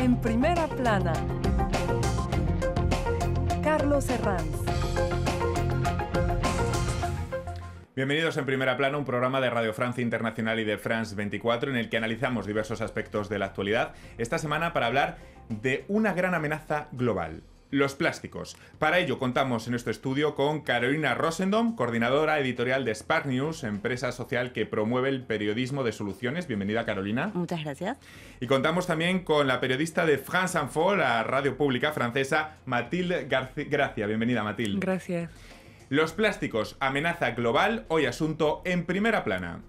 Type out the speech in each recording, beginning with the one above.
En primera plana, Carlos Herranz. Bienvenidos en Primera Plana, un programa de Radio Francia Internacional y de France 24 en el que analizamos diversos aspectos de la actualidad. Esta semana para hablar de una gran amenaza global, los plásticos. Para ello contamos en nuestro estudio con Carolina Rosendom, coordinadora editorial de Spark News, empresa social que promueve el periodismo de soluciones. Bienvenida Carolina. Muchas gracias. Y contamos también con la periodista de France Info, la radio pública francesa, Mathilde García. Gracia. Bienvenida Mathilde. Gracias. Los plásticos, amenaza global, hoy asunto en primera plana.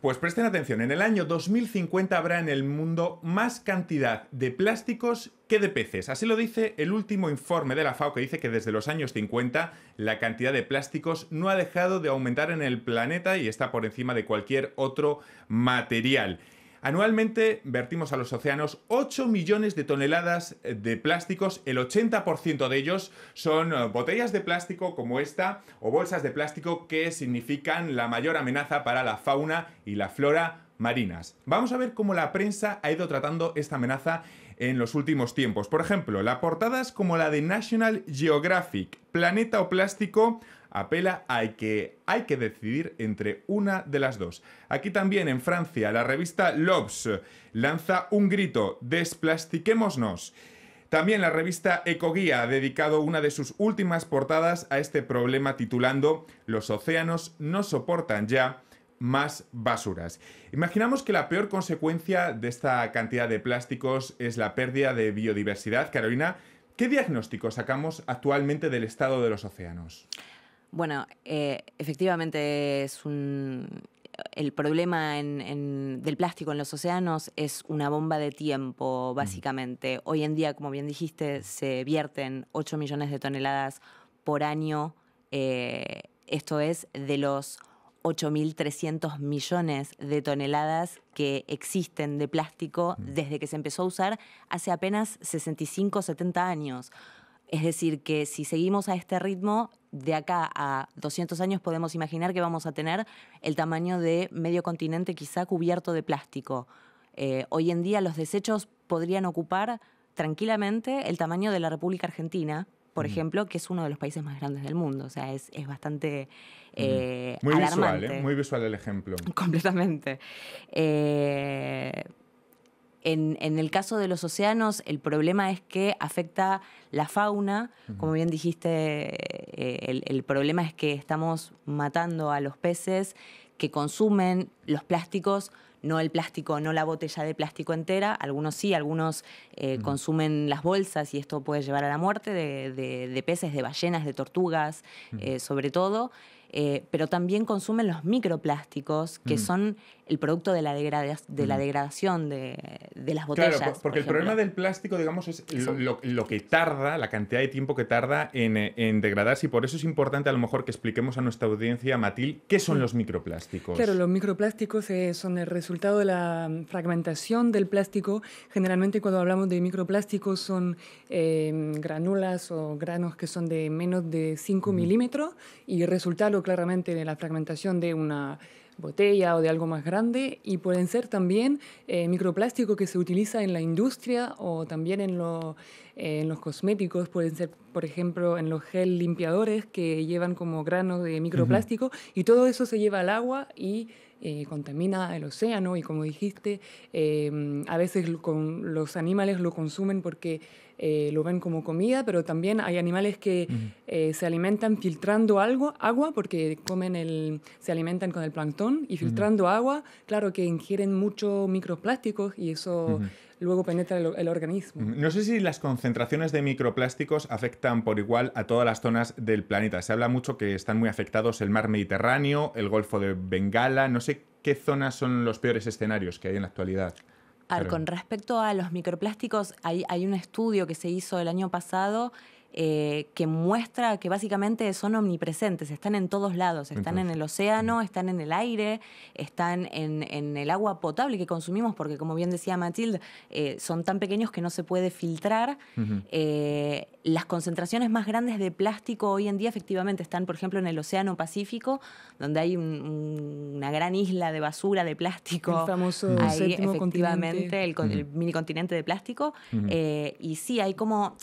Pues presten atención, en el año 2050 habrá en el mundo más cantidad de plásticos que de peces. Así lo dice el último informe de la FAO que dice que desde los años 50 la cantidad de plásticos no ha dejado de aumentar en el planeta y está por encima de cualquier otro material. Anualmente vertimos a los océanos 8 millones de toneladas de plásticos, el 80% de ellos son eh, botellas de plástico como esta o bolsas de plástico que significan la mayor amenaza para la fauna y la flora marinas. Vamos a ver cómo la prensa ha ido tratando esta amenaza en los últimos tiempos. Por ejemplo, la portada es como la de National Geographic, Planeta o Plástico apela a que hay que decidir entre una de las dos. Aquí también en Francia, la revista Lobs lanza un grito, desplastiquémonos. También la revista Ecoguía ha dedicado una de sus últimas portadas a este problema titulando Los océanos no soportan ya más basuras. Imaginamos que la peor consecuencia de esta cantidad de plásticos es la pérdida de biodiversidad. Carolina, ¿qué diagnóstico sacamos actualmente del estado de los océanos? Bueno, eh, efectivamente el problema del plástico en los océanos es una bomba de tiempo, mm. básicamente. Hoy en día, como bien dijiste, se vierten 8 millones de toneladas por año. Eh, esto es de los 8.300 millones de toneladas que existen de plástico mm. desde que se empezó a usar hace apenas 65, 70 años. Es decir, que si seguimos a este ritmo, de acá a 200 años podemos imaginar que vamos a tener el tamaño de medio continente quizá cubierto de plástico. Eh, hoy en día los desechos podrían ocupar tranquilamente el tamaño de la República Argentina, por mm. ejemplo, que es uno de los países más grandes del mundo. O sea, es, bastante mm. eh, muy Visual, ¿eh? Muy visual el ejemplo. Completamente. En, el caso de los océanos, el problema es que afecta la fauna. Como bien dijiste, eh, el, problema es que estamos matando a los peces que consumen los plásticos, no el plástico, no la botella de plástico entera. Algunos sí, algunos eh, consumen las bolsas y esto puede llevar a la muerte de, peces, de ballenas, de tortugas, eh, sobre todo. Eh, pero también consumen los microplásticos, que mm. son el producto de la, de la mm. degradación de, las botellas. Claro, porque el problema del plástico, digamos, es lo, que tarda, la cantidad de tiempo que tarda eh, en, degradarse, y por eso es importante a lo mejor que expliquemos a nuestra audiencia, Matil, qué son mm. los microplásticos. Claro, los microplásticos eh, son el resultado de la fragmentación del plástico. Generalmente cuando hablamos de microplásticos son granulas o granos que son de menos de 5 milímetros y resulta claramente de la fragmentación de una botella o de algo más grande y pueden ser también eh, microplástico que se utiliza en la industria o también en, los eh, en los cosméticos, pueden ser, por ejemplo, en los gel limpiadores que llevan como granos de microplástico, y todo eso se lleva al agua y eh, contamina el océano y como dijiste, em, a veces con los animales lo consumen porque eh, lo ven como comida, pero también hay animales que se alimentan filtrando algo, agua porque comen el, se alimentan con el plancton y filtrando agua, claro que ingieren muchos microplásticos y eso luego penetra el, organismo. Mm, no sé si las concentraciones de microplásticos afectan por igual a todas las zonas del planeta. Se habla mucho que están muy afectados el mar Mediterráneo, el Golfo de Bengala, no sé qué zonas son los peores escenarios que hay en la actualidad. con respecto a los microplásticos, hay un estudio que se hizo el año pasado eh, que muestra que básicamente son omnipresentes, están en todos lados, están en el océano, están en el aire, están en, el agua potable que consumimos, porque como bien decía Matilde, eh, son tan pequeños que no se puede filtrar. Eh, las concentraciones más grandes de plástico hoy en día efectivamente están, por ejemplo, en el océano Pacífico, donde hay una gran isla de basura de plástico. El famoso ahí, el, mini continente de plástico. y sí, hay como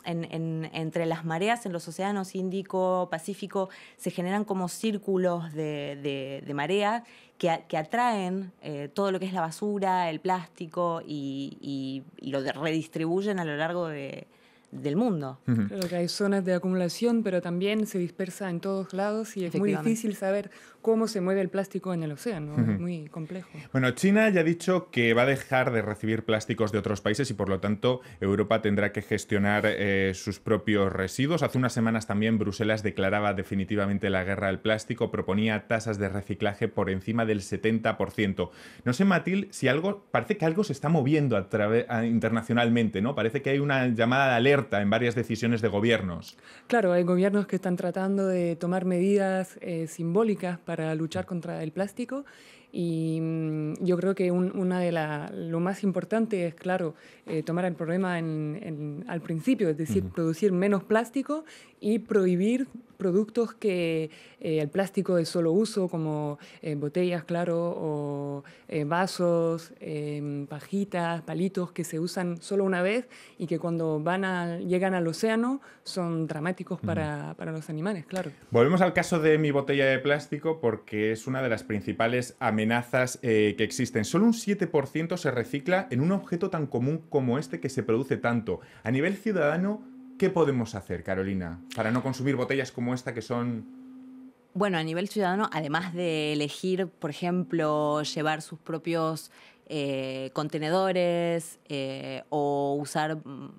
entre las las mareas en los océanos Índico, Pacífico, se generan como círculos de, marea que, atraen eh, todo lo que es la basura, el plástico y, y, y lo redistribuyen a lo largo de, del mundo. creo que hay zonas de acumulación, pero también se dispersa en todos lados y es muy difícil saber cómo se mueve el plástico en el océano. Es muy complejo. Bueno, China ya ha dicho que va a dejar de recibir plásticos de otros países y por lo tanto Europa tendrá que gestionar eh, sus propios residuos. Hace unas semanas también Bruselas declaraba definitivamente la guerra al plástico, proponía tasas de reciclaje por encima del 70%. No sé, Matil, si algo, parece que algo se está moviendo a a, internacionalmente, ¿no? Parece que hay una llamada de alerta en varias decisiones de gobiernos. Claro, hay gobiernos que están tratando de tomar medidas eh, simbólicas para luchar contra el plástico y mm, yo creo que una de lo más importante es, claro, eh, tomar el problema al principio, es decir, producir menos plástico y prohibir productos que eh, el plástico de solo uso, como eh, botellas, claro, o eh, vasos, em, pajitas, palitos que se usan solo una vez y que cuando van llegan al océano son dramáticos para, para, los animales, claro. Volvemos al caso de mi botella de plástico porque es una de las principales amenazas que existen. Solo un 7% se recicla en un objeto tan común como este que se produce tanto. A nivel ciudadano, ¿Qué podemos hacer, Carolina, para no consumir botellas como esta que son... Bueno, a nivel ciudadano, además de elegir, por ejemplo, llevar sus propios eh, contenedores eh, o usar, mm,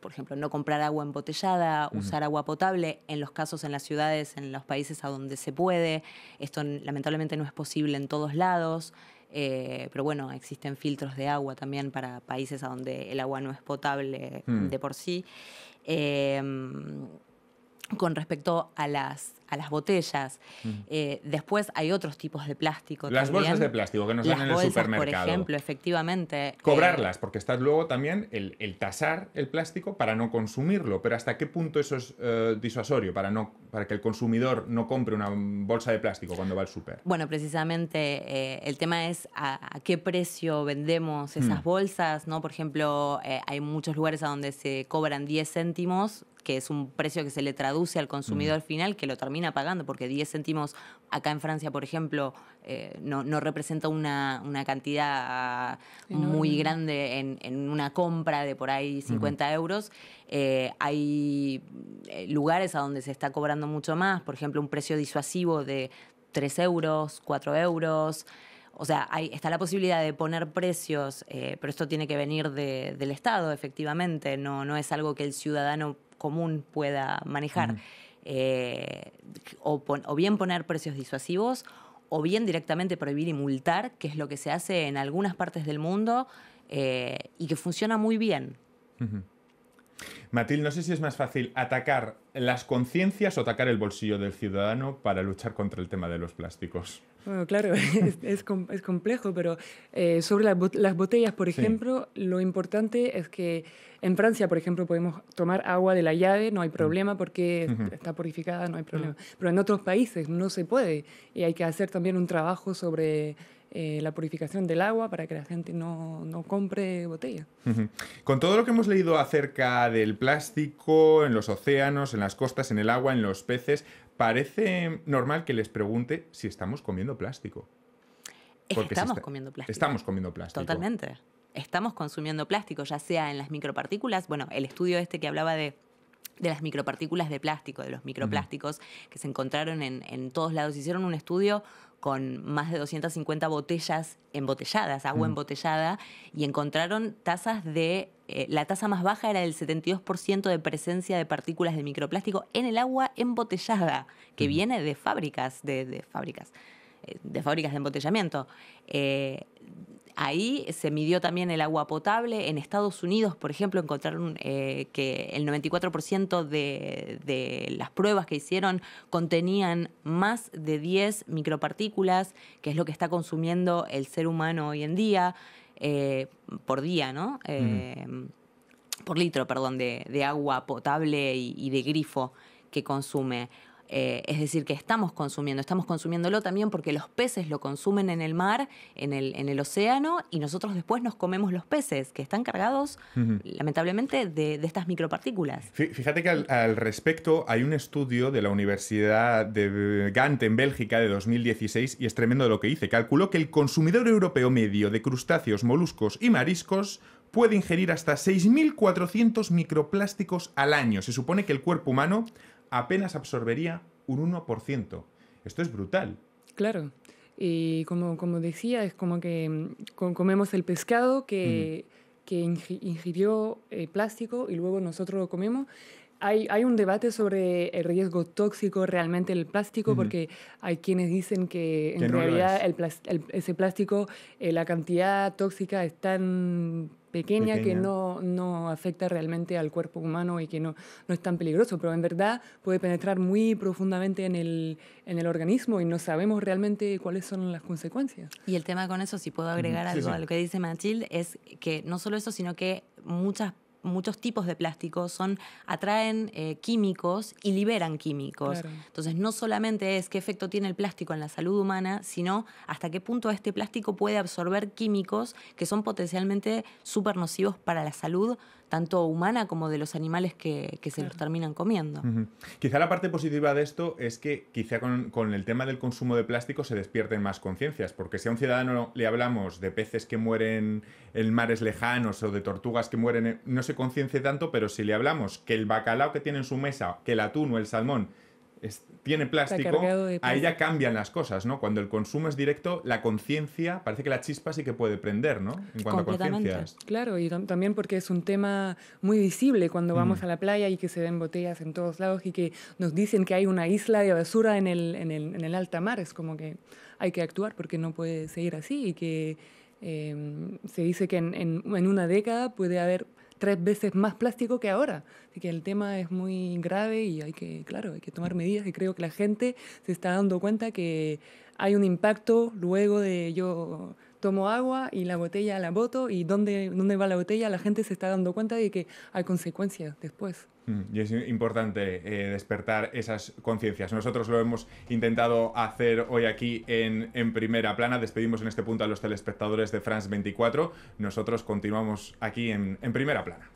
por ejemplo, no comprar agua embotellada, usar agua potable, en los casos en las ciudades, en los países a donde se puede. Esto lamentablemente no es posible en todos lados. Eh, pero bueno, existen filtros de agua también para países a donde el agua no es potable hmm. de por sí. Em, con respecto a las a las botellas. Mm. Eh, después hay otros tipos de plástico. Las bolsas de plástico que nos dan en el supermercado. Por ejemplo, efectivamente. Eh, Cobrarlas, porque está luego también el, tasar el plástico para no consumirlo. Pero ¿hasta qué punto eso es eh, disuasorio para, no, para que el consumidor no compre una bolsa de plástico cuando va al súper? Bueno, precisamente el tema es a, qué precio vendemos mm. esas bolsas. ¿no? Por ejemplo, hay muchos lugares a donde se cobran 10 céntimos que es un precio que se le traduce al consumidor final que lo termina pagando, porque 10 céntimos acá en Francia, por ejemplo, eh, no, representa una, cantidad muy grande en, una compra de por ahí 50 euros. Eh, hay eh, lugares a donde se está cobrando mucho más, por ejemplo, un precio disuasivo de 3 euros, 4 euros. O sea, está la posibilidad de poner precios, eh, pero esto tiene que venir del Estado, efectivamente, no, no es algo que el ciudadano común pueda manejar. Eh, o, bien poner precios disuasivos o bien directamente prohibir y multar, que es lo que se hace en algunas partes del mundo eh, y que funciona muy bien. Matil, no sé si es más fácil atacar las conciencias o atacar el bolsillo del ciudadano para luchar contra el tema de los plásticos. claro, es, complejo, pero eh, sobre las, botellas, por ejemplo, lo importante es que en Francia, por ejemplo, podemos tomar agua de la llave, no hay mm. problema porque está purificada, no hay mm. problema. Pero en otros países no se puede y hay que hacer también un trabajo sobre eh, la purificación del agua para que la gente no, compre botella. Con todo lo que hemos leído acerca del plástico en los océanos, en las costas, en el agua, en los peces, parece normal que les pregunte si estamos comiendo plástico. Porque estamos comiendo plástico. Estamos comiendo plástico. Totalmente. Estamos consumiendo plástico, ya sea en las micropartículas. Bueno, el estudio este que hablaba de las micropartículas de plástico, de los microplásticos que se encontraron en, en, todos lados. Hicieron un estudio con más de 250 botellas embotelladas, agua mm. embotellada, y encontraron tasas de... Eh, la tasa más baja era del 72% de presencia de partículas de microplástico en el agua embotellada, que viene de fábricas, de, fábricas eh, de fábricas de embotellamiento. Eh, ahí se midió también el agua potable. En Estados Unidos, por ejemplo, encontraron eh, que el 94% de, las pruebas que hicieron contenían más de 10 micropartículas, que es lo que está consumiendo el ser humano hoy en día, eh, por día, ¿no? Eh, mm. Por litro, perdón, de, agua potable y de grifo que consume. Eh, es decir, que estamos consumiendo, estamos consumiéndolo también porque los peces lo consumen en el mar, en el, en el océano, y nosotros después nos comemos los peces, que están cargados, lamentablemente, de, estas micropartículas. Fíjate que al, respecto hay un estudio de la Universidad de Gant en Bélgica de 2016, y es tremendo lo que dice. Calculó que el consumidor europeo medio de crustáceos, moluscos y mariscos puede ingerir hasta 6.400 microplásticos al año. Se supone que el cuerpo humano apenas absorbería un 1%. Esto es brutal. Claro. Y como, decía, es como que mm, comemos el pescado que, ingirió eh, plástico y luego nosotros lo comemos hay, un debate sobre el riesgo tóxico realmente del plástico, porque hay quienes dicen que, en realidad ese plástico, eh, la cantidad tóxica es tan pequeña, que no, no, afecta realmente al cuerpo humano y que no, no es tan peligroso, pero en verdad puede penetrar muy profundamente en el, en el organismo y no sabemos realmente cuáles son las consecuencias. Y el tema con eso, si puedo agregar algo a lo que dice Mathilde, es que no solo eso, sino que muchas personas muchos tipos de plásticos son, atraen eh, químicos y liberan químicos. Entonces, no solamente es qué efecto tiene el plástico en la salud humana, sino hasta qué punto este plástico puede absorber químicos que son potencialmente súper nocivos para la salud, tanto humana como de los animales que, se los terminan comiendo. Quizá la parte positiva de esto es que quizá con, el tema del consumo de plástico se despierten más conciencias, porque si a un ciudadano le hablamos de peces que mueren en mares lejanos o de tortugas que mueren, en, no sé conciencia tanto, pero si le hablamos que el bacalao que tiene en su mesa, que el atún o el salmón tiene plástico, a ella cambian las cosas, ¿no? Cuando el consumo es directo, la conciencia, parece que la chispa sí que puede prender, ¿no? En Claro, y también porque es un tema muy visible cuando mm. vamos a la playa y que se ven botellas en todos lados y que nos dicen que hay una isla de basura en el, en el, alta mar. Es como que hay que actuar porque no puede seguir así y que em, se dice que en, una década puede haber tres veces más plástico que ahora. Así que el tema es muy grave y hay que, claro, hay que tomar medidas y creo que la gente se está dando cuenta que hay un impacto luego de yo tomo agua y la botella la boto y dónde, dónde va la botella, la gente se está dando cuenta de que hay consecuencias después. Mm, y es importante eh, despertar esas conciencias. Nosotros lo hemos intentado hacer hoy aquí en, primera plana. Despedimos en este punto a los telespectadores de France 24. Nosotros continuamos aquí en primera plana.